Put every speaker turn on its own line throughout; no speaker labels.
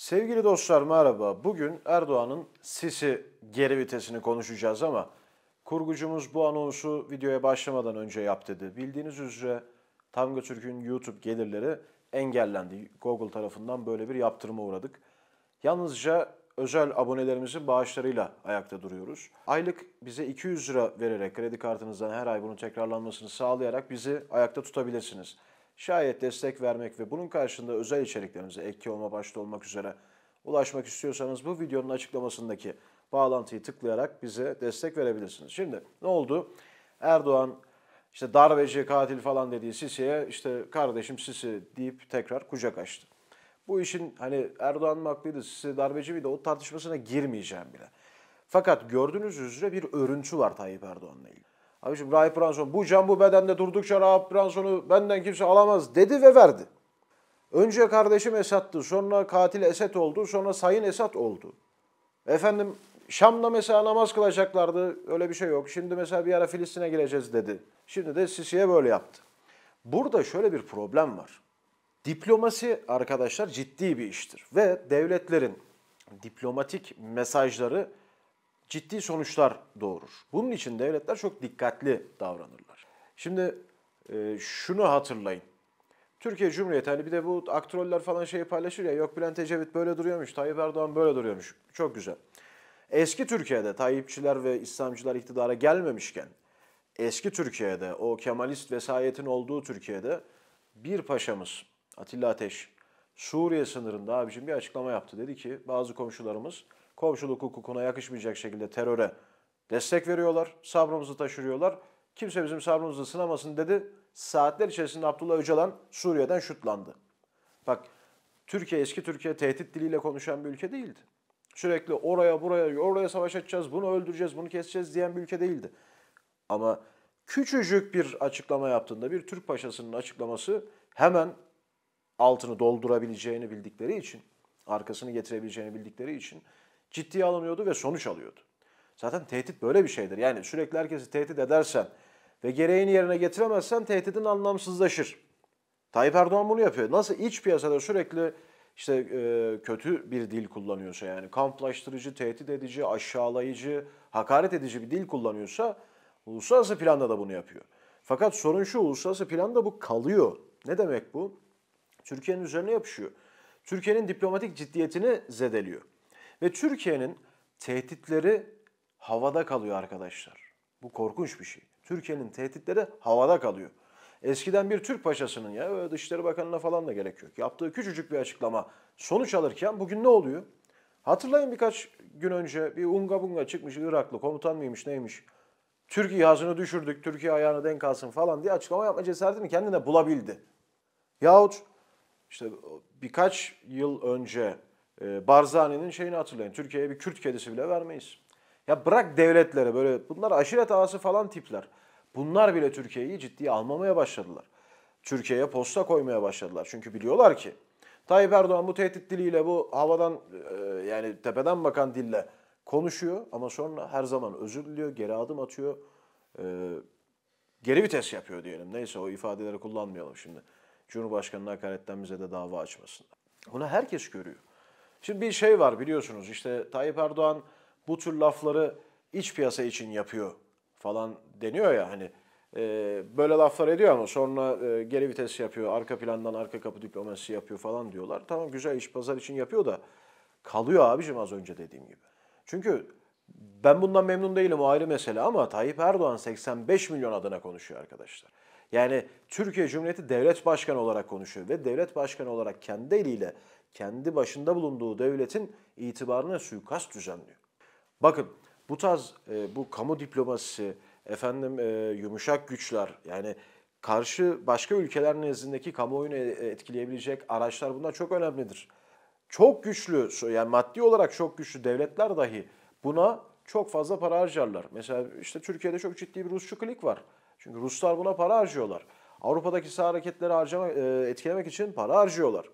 Sevgili dostlar merhaba. Bugün Erdoğan'ın Sisi geri vitesini konuşacağız ama kurgucumuz bu anonsu videoya başlamadan önce yap dedi. Bildiğiniz üzere Tango Türk'ün YouTube gelirleri engellendi. Google tarafından böyle bir yaptırıma uğradık. Yalnızca özel abonelerimizin bağışlarıyla ayakta duruyoruz. Aylık bize 200 lira vererek kredi kartınızdan her ay bunun tekrarlanmasını sağlayarak bizi ayakta tutabilirsiniz. Şayet destek vermek ve bunun karşında özel içeriklerimize ek olma başta olmak üzere ulaşmak istiyorsanız bu videonun açıklamasındaki bağlantıyı tıklayarak bize destek verebilirsiniz. Şimdi ne oldu? Erdoğan işte darbeci katil falan dediği Sisi'ye işte kardeşim Sisi deyip tekrar kucak açtı. Bu işin hani Erdoğan mı haklıydı, Sisi darbeci miydi o tartışmasına girmeyeceğim bile. Fakat gördüğünüz üzere bir örüntü var Tayyip Erdoğan'la ilgili. Abiciğim Rahip Branson bu can bu bedende durdukça Rahip Branson'u benden kimse alamaz dedi ve verdi. Önce kardeşim Esat'tı, sonra katil Esat oldu, sonra Sayın Esat oldu. Efendim Şam'da mesela namaz kılacaklardı, öyle bir şey yok. Şimdi mesela bir ara Filistin'e gireceğiz dedi. Şimdi de Sisi'ye böyle yaptı. Burada şöyle bir problem var. Diplomasi arkadaşlar ciddi bir iştir ve devletlerin diplomatik mesajları ciddi sonuçlar doğurur. Bunun için devletler çok dikkatli davranırlar. Şimdi e, şunu hatırlayın. Türkiye Cumhuriyeti hani bir de bu aktroller falan şeyi paylaşır ya yok Bülent Ecevit böyle duruyormuş, Tayyip Erdoğan böyle duruyormuş. Çok güzel. Eski Türkiye'de Tayyipçiler ve İslamcılar iktidara gelmemişken eski Türkiye'de o Kemalist vesayetin olduğu Türkiye'de bir paşamız Atilla Ateş Suriye sınırında abicim bir açıklama yaptı. Dedi ki bazı komşularımız komşuluk hukukuna yakışmayacak şekilde teröre destek veriyorlar. Sabrımızı taşırıyorlar. Kimse bizim sabrımızı sınamasın dedi. Saatler içerisinde Abdullah Öcalan Suriye'den şutlandı. Bak Türkiye eski Türkiye tehdit diliyle konuşan bir ülke değildi. Sürekli oraya buraya oraya savaş açacağız, bunu öldüreceğiz, bunu keseceğiz diyen bir ülke değildi. Ama küçücük bir açıklama yaptığında bir Türk paşasının açıklaması hemen altını doldurabileceğini bildikleri için, arkasını getirebileceğini bildikleri için ciddiye alınıyordu ve sonuç alıyordu. Zaten tehdit böyle bir şeydir. Yani sürekli herkesi tehdit edersen ve gereğini yerine getiremezsen tehditin anlamsızlaşır. Tayyip Erdoğan bunu yapıyor. Nasıl iç piyasada sürekli işte e, kötü bir dil kullanıyorsa yani kamplaştırıcı, tehdit edici, aşağılayıcı, hakaret edici bir dil kullanıyorsa uluslararası planda da bunu yapıyor. Fakat sorun şu uluslararası planda bu kalıyor. Ne demek bu? Türkiye'nin üzerine yapışıyor. Türkiye'nin diplomatik ciddiyetini zedeliyor. Ve Türkiye'nin tehditleri havada kalıyor arkadaşlar. Bu korkunç bir şey. Türkiye'nin tehditleri havada kalıyor. Eskiden bir Türk paşasının ya Dışişleri Bakanı'na falan da gerek yok. Yaptığı küçücük bir açıklama sonuç alırken bugün ne oluyor? Hatırlayın birkaç gün önce bir unga bunga çıkmış Iraklı komutan mıymış neymiş. Türkiye ihasını düşürdük, Türkiye ayağını denk alsın falan diye açıklama yapma cesaretini kendine bulabildi. Yahut işte birkaç yıl önce ee, Barzani'nin şeyini hatırlayın. Türkiye'ye bir Kürt kedisi bile vermeyiz. Ya bırak devletlere böyle bunlar aşiret ağası falan tipler. Bunlar bile Türkiye'yi ciddiye almamaya başladılar. Türkiye'ye posta koymaya başladılar. Çünkü biliyorlar ki Tayyip Erdoğan bu tehdit diliyle bu havadan e, yani tepeden bakan dille konuşuyor ama sonra her zaman özür diliyor, geri adım atıyor. E, geri vites yapıyor diyelim. Neyse o ifadeleri kullanmayalım şimdi. Cumhurbaşkanı'na hakaretten bize de dava açmasın. Bunu herkes görüyor. Şimdi bir şey var biliyorsunuz işte Tayyip Erdoğan bu tür lafları iç piyasa için yapıyor falan deniyor ya hani e, böyle laflar ediyor ama sonra e, geri vites yapıyor, arka plandan arka kapı diplomasi yapıyor falan diyorlar. Tamam güzel iş pazar için yapıyor da kalıyor abicim az önce dediğim gibi. Çünkü ben bundan memnun değilim o ayrı mesele ama Tayyip Erdoğan 85 milyon adına konuşuyor arkadaşlar. Yani Türkiye Cumhuriyeti devlet başkanı olarak konuşuyor ve devlet başkanı olarak kendi eliyle kendi başında bulunduğu devletin itibarına suikast düzenliyor. Bakın bu tarz e, bu kamu diplomasisi, efendim e, yumuşak güçler yani karşı başka ülkeler nezdindeki kamuoyunu e, etkileyebilecek araçlar bunlar çok önemlidir. Çok güçlü yani maddi olarak çok güçlü devletler dahi buna çok fazla para harcarlar. Mesela işte Türkiye'de çok ciddi bir Rusçu klik var. Çünkü Ruslar buna para harcıyorlar. Avrupa'daki sağ hareketleri harcama, e, etkilemek için para harcıyorlar.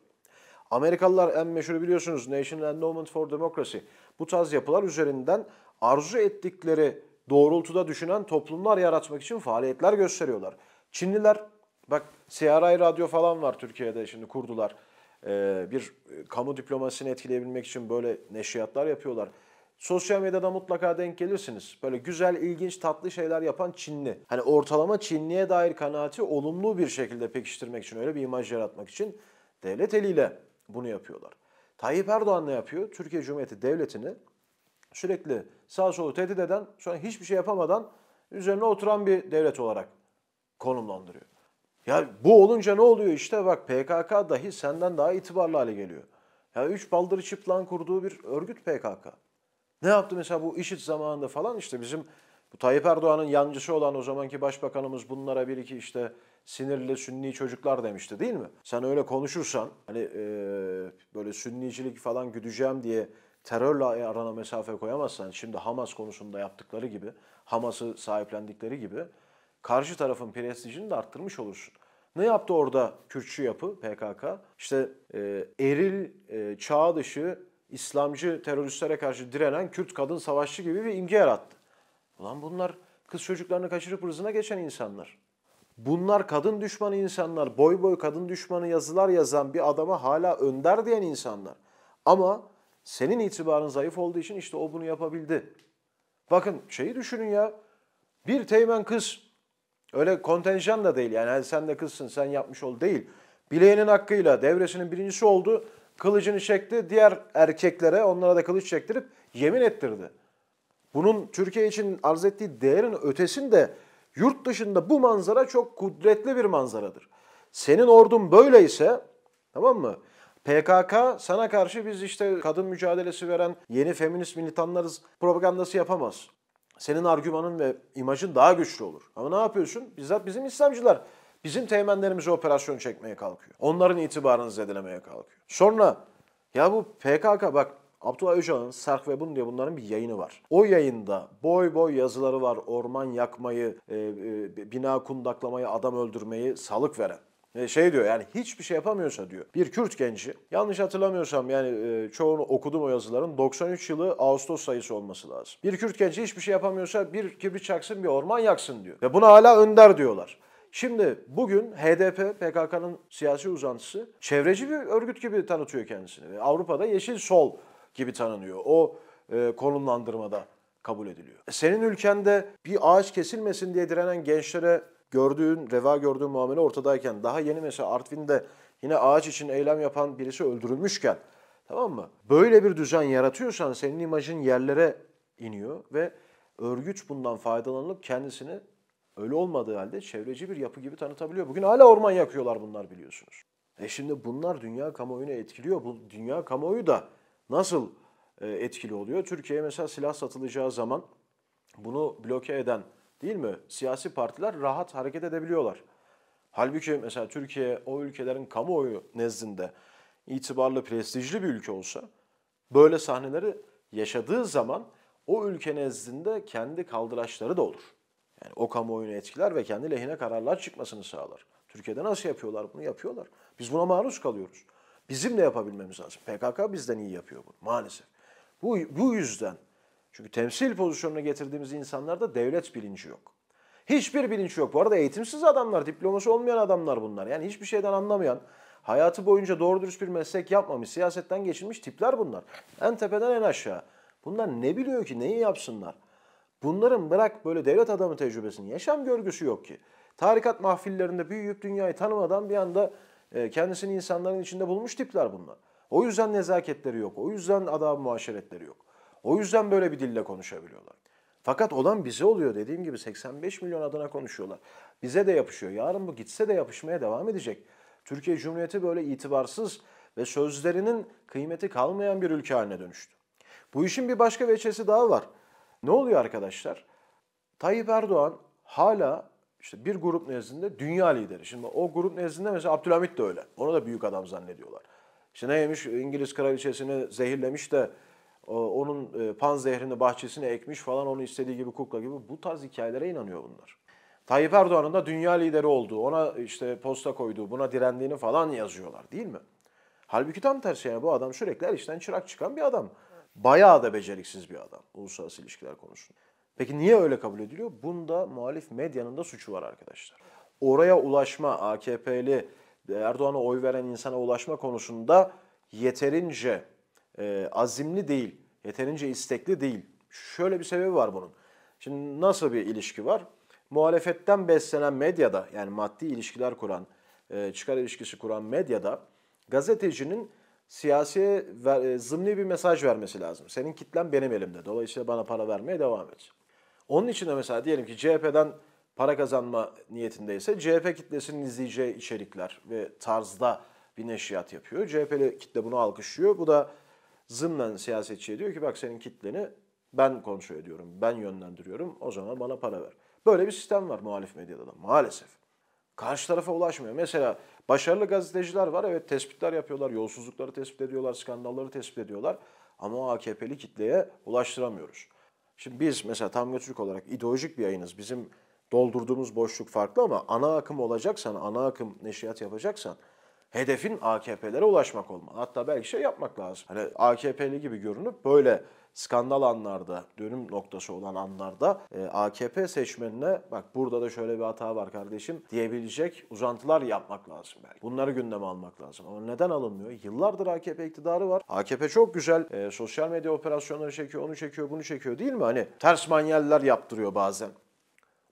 Amerikalılar en meşhur biliyorsunuz National Endowment for Democracy. Bu tarz yapılar üzerinden arzu ettikleri doğrultuda düşünen toplumlar yaratmak için faaliyetler gösteriyorlar. Çinliler, bak CRI radyo falan var Türkiye'de şimdi kurdular. Ee, bir e, kamu diplomasisini etkileyebilmek için böyle neşriyatlar yapıyorlar. Sosyal medyada mutlaka denk gelirsiniz. Böyle güzel, ilginç, tatlı şeyler yapan Çinli. Hani ortalama Çinliye dair kanaati olumlu bir şekilde pekiştirmek için, öyle bir imaj yaratmak için devlet eliyle bunu yapıyorlar. Tayyip Erdoğan ne yapıyor? Türkiye Cumhuriyeti Devleti'ni sürekli sağ solu tehdit eden, sonra hiçbir şey yapamadan üzerine oturan bir devlet olarak konumlandırıyor. Ya bu olunca ne oluyor işte bak PKK dahi senden daha itibarlı hale geliyor. Ya üç baldırı çıplan kurduğu bir örgüt PKK. Ne yaptı mesela bu işit zamanında falan işte bizim bu Tayyip Erdoğan'ın yancısı olan o zamanki başbakanımız bunlara bir iki işte sinirli sünni çocuklar demişti değil mi? Sen öyle konuşursan hani e, böyle sünnicilik falan güdeceğim diye terörle arana mesafe koyamazsan şimdi Hamas konusunda yaptıkları gibi Hamas'ı sahiplendikleri gibi karşı tarafın prestijini de arttırmış olursun. Ne yaptı orada Kürtçü yapı PKK? İşte e, eril e, çağ dışı İslamcı teröristlere karşı direnen Kürt kadın savaşçı gibi bir imge yarattı. Ulan bunlar kız çocuklarını kaçırıp rızına geçen insanlar. Bunlar kadın düşmanı insanlar, boy boy kadın düşmanı yazılar yazan bir adama hala önder diyen insanlar. Ama senin itibarın zayıf olduğu için işte o bunu yapabildi. Bakın şeyi düşünün ya. Bir teğmen kız öyle kontenjan da değil yani sen de kızsın sen yapmış ol değil. Bileğinin hakkıyla devresinin birincisi oldu. Kılıcını çekti diğer erkeklere onlara da kılıç çektirip yemin ettirdi. Bunun Türkiye için arz ettiği değerin ötesinde Yurt dışında bu manzara çok kudretli bir manzaradır. Senin ordun böyleyse tamam mı? PKK sana karşı biz işte kadın mücadelesi veren yeni feminist militanlarız propagandası yapamaz. Senin argümanın ve imajın daha güçlü olur. Ama ne yapıyorsun? Bizzat bizim İslamcılar bizim teğmenlerimize operasyon çekmeye kalkıyor. Onların itibarını zedelemeye kalkıyor. Sonra ya bu PKK bak Abdullah Öcalan'ın Serk ve Bun diye bunların bir yayını var. O yayında boy boy yazıları var. Orman yakmayı, e, e, bina kundaklamayı, adam öldürmeyi salık veren e, şey diyor yani hiçbir şey yapamıyorsa diyor. Bir Kürt genci yanlış hatırlamıyorsam yani e, çoğunu okudum o yazıların 93 yılı Ağustos sayısı olması lazım. Bir Kürt genci hiçbir şey yapamıyorsa bir kibrit çaksın bir orman yaksın diyor. Ve bunu hala önder diyorlar. Şimdi bugün HDP PKK'nın siyasi uzantısı çevreci bir örgüt gibi tanıtıyor kendisini. Avrupa'da yeşil sol gibi tanınıyor. O e, konumlandırmada kabul ediliyor. E, senin ülkende bir ağaç kesilmesin diye direnen gençlere gördüğün, reva gördüğün muamele ortadayken daha yeni mesela Artvin'de yine ağaç için eylem yapan birisi öldürülmüşken tamam mı? Böyle bir düzen yaratıyorsan senin imajın yerlere iniyor ve örgüt bundan faydalanıp kendisini öyle olmadığı halde çevreci bir yapı gibi tanıtabiliyor. Bugün hala orman yakıyorlar bunlar biliyorsunuz. E şimdi bunlar dünya kamuoyunu etkiliyor. Bu dünya kamuoyu da nasıl e, etkili oluyor? Türkiye'ye mesela silah satılacağı zaman bunu bloke eden değil mi siyasi partiler rahat hareket edebiliyorlar. Halbuki mesela Türkiye o ülkelerin kamuoyu nezdinde itibarlı, prestijli bir ülke olsa böyle sahneleri yaşadığı zaman o ülke nezdinde kendi kaldıraçları da olur. Yani o kamuoyunu etkiler ve kendi lehine kararlar çıkmasını sağlar. Türkiye'de nasıl yapıyorlar bunu? Yapıyorlar. Biz buna maruz kalıyoruz. Bizim de yapabilmemiz lazım. PKK bizden iyi yapıyor bunu maalesef. Bu, bu yüzden çünkü temsil pozisyonuna getirdiğimiz insanlarda devlet bilinci yok. Hiçbir bilinç yok. Bu arada eğitimsiz adamlar, diploması olmayan adamlar bunlar. Yani hiçbir şeyden anlamayan, hayatı boyunca doğru dürüst bir meslek yapmamış, siyasetten geçilmiş tipler bunlar. En tepeden en aşağı. Bunlar ne biliyor ki, neyi yapsınlar? Bunların bırak böyle devlet adamı tecrübesini, yaşam görgüsü yok ki. Tarikat mahfillerinde büyüyüp dünyayı tanımadan bir anda e, kendisini insanların içinde bulmuş tipler bunlar. O yüzden nezaketleri yok. O yüzden adab muaşeretleri yok. O yüzden böyle bir dille konuşabiliyorlar. Fakat olan bize oluyor dediğim gibi 85 milyon adına konuşuyorlar. Bize de yapışıyor. Yarın bu gitse de yapışmaya devam edecek. Türkiye Cumhuriyeti böyle itibarsız ve sözlerinin kıymeti kalmayan bir ülke haline dönüştü. Bu işin bir başka veçesi daha var. Ne oluyor arkadaşlar? Tayyip Erdoğan hala işte bir grup nezdinde dünya lideri. Şimdi o grup nezdinde mesela Abdülhamit de öyle. Onu da büyük adam zannediyorlar. İşte neymiş İngiliz kraliçesini zehirlemiş de e, onun e, pan zehrini bahçesine ekmiş falan onu istediği gibi kukla gibi bu tarz hikayelere inanıyor bunlar. Tayyip Erdoğan'ın da dünya lideri olduğu, ona işte posta koyduğu, buna direndiğini falan yazıyorlar değil mi? Halbuki tam tersi yani bu adam sürekli her işten çırak çıkan bir adam. Bayağı da beceriksiz bir adam uluslararası ilişkiler konusunda. Peki niye öyle kabul ediliyor? Bunda muhalif medyanın da suçu var arkadaşlar. Oraya ulaşma, AKP'li Erdoğan'a oy veren insana ulaşma konusunda yeterince e, azimli değil, yeterince istekli değil. Şöyle bir sebebi var bunun. Şimdi nasıl bir ilişki var? Muhalefetten beslenen medyada yani maddi ilişkiler kuran, e, çıkar ilişkisi kuran medyada gazetecinin siyasi ver, e, zımni bir mesaj vermesi lazım. Senin kitlen benim elimde. Dolayısıyla bana para vermeye devam et. Onun için de mesela diyelim ki CHP'den para kazanma niyetindeyse CHP kitlesinin izleyeceği içerikler ve tarzda bir neşriyat yapıyor. CHP'li kitle bunu alkışlıyor. Bu da zımnen siyasetçiye diyor ki bak senin kitleni ben kontrol ediyorum, ben yönlendiriyorum. O zaman bana para ver. Böyle bir sistem var muhalif medyada da maalesef. Karşı tarafa ulaşmıyor. Mesela başarılı gazeteciler var. Evet tespitler yapıyorlar, yolsuzlukları tespit ediyorlar, skandalları tespit ediyorlar. Ama o AKP'li kitleye ulaştıramıyoruz. Şimdi biz mesela Tam Türk olarak ideolojik bir yayınız. Bizim doldurduğumuz boşluk farklı ama ana akım olacaksan, ana akım neşriyat yapacaksan hedefin AKP'lere ulaşmak olmalı. Hatta belki şey yapmak lazım. Hani AKP'li gibi görünüp böyle skandal anlarda, dönüm noktası olan anlarda e, AKP seçmenine bak burada da şöyle bir hata var kardeşim diyebilecek uzantılar yapmak lazım belki. Bunları gündeme almak lazım. Ama neden alınmıyor? Yıllardır AKP iktidarı var. AKP çok güzel e, sosyal medya operasyonları çekiyor, onu çekiyor, bunu çekiyor değil mi? Hani ters manyeller yaptırıyor bazen.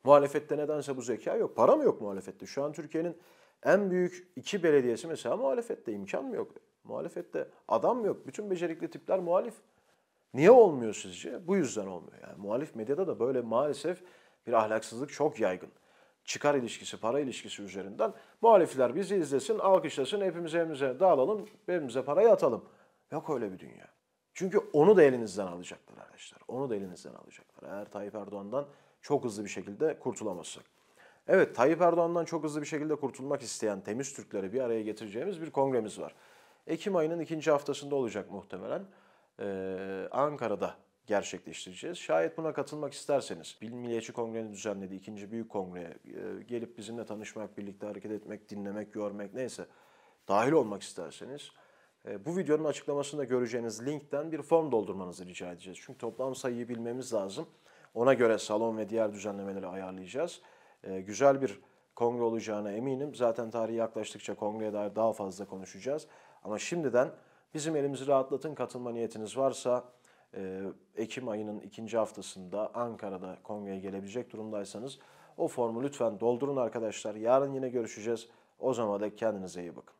Muhalefette nedense bu zeka yok. Para mı yok muhalefette? Şu an Türkiye'nin en büyük iki belediyesi mesela muhalefette imkan mı yok? Muhalefette adam mı yok? Bütün becerikli tipler muhalif. Niye olmuyor sizce? Bu yüzden olmuyor. Yani muhalif medyada da böyle maalesef bir ahlaksızlık çok yaygın. Çıkar ilişkisi, para ilişkisi üzerinden muhalifler bizi izlesin, alkışlasın, hepimiz evimize dağılalım, evimize parayı atalım. Yok öyle bir dünya. Çünkü onu da elinizden alacaklar arkadaşlar. Onu da elinizden alacaklar. Eğer Tayyip Erdoğan'dan çok hızlı bir şekilde kurtulamazsak. Evet Tayyip Erdoğan'dan çok hızlı bir şekilde kurtulmak isteyen temiz Türkleri bir araya getireceğimiz bir kongremiz var. Ekim ayının ikinci haftasında olacak muhtemelen. Ankara'da gerçekleştireceğiz. Şayet buna katılmak isterseniz, Bilim Milliyetçi Kongre'nin düzenlediği ikinci büyük kongreye gelip bizimle tanışmak, birlikte hareket etmek, dinlemek, görmek neyse dahil olmak isterseniz bu videonun açıklamasında göreceğiniz linkten bir form doldurmanızı rica edeceğiz. Çünkü toplam sayıyı bilmemiz lazım. Ona göre salon ve diğer düzenlemeleri ayarlayacağız. güzel bir kongre olacağına eminim. Zaten tarihi yaklaştıkça kongreye dair daha fazla konuşacağız. Ama şimdiden Bizim elimizi rahatlatın katılma niyetiniz varsa e, Ekim ayının ikinci haftasında Ankara'da kongreye gelebilecek durumdaysanız o formu lütfen doldurun arkadaşlar. Yarın yine görüşeceğiz. O zaman da kendinize iyi bakın.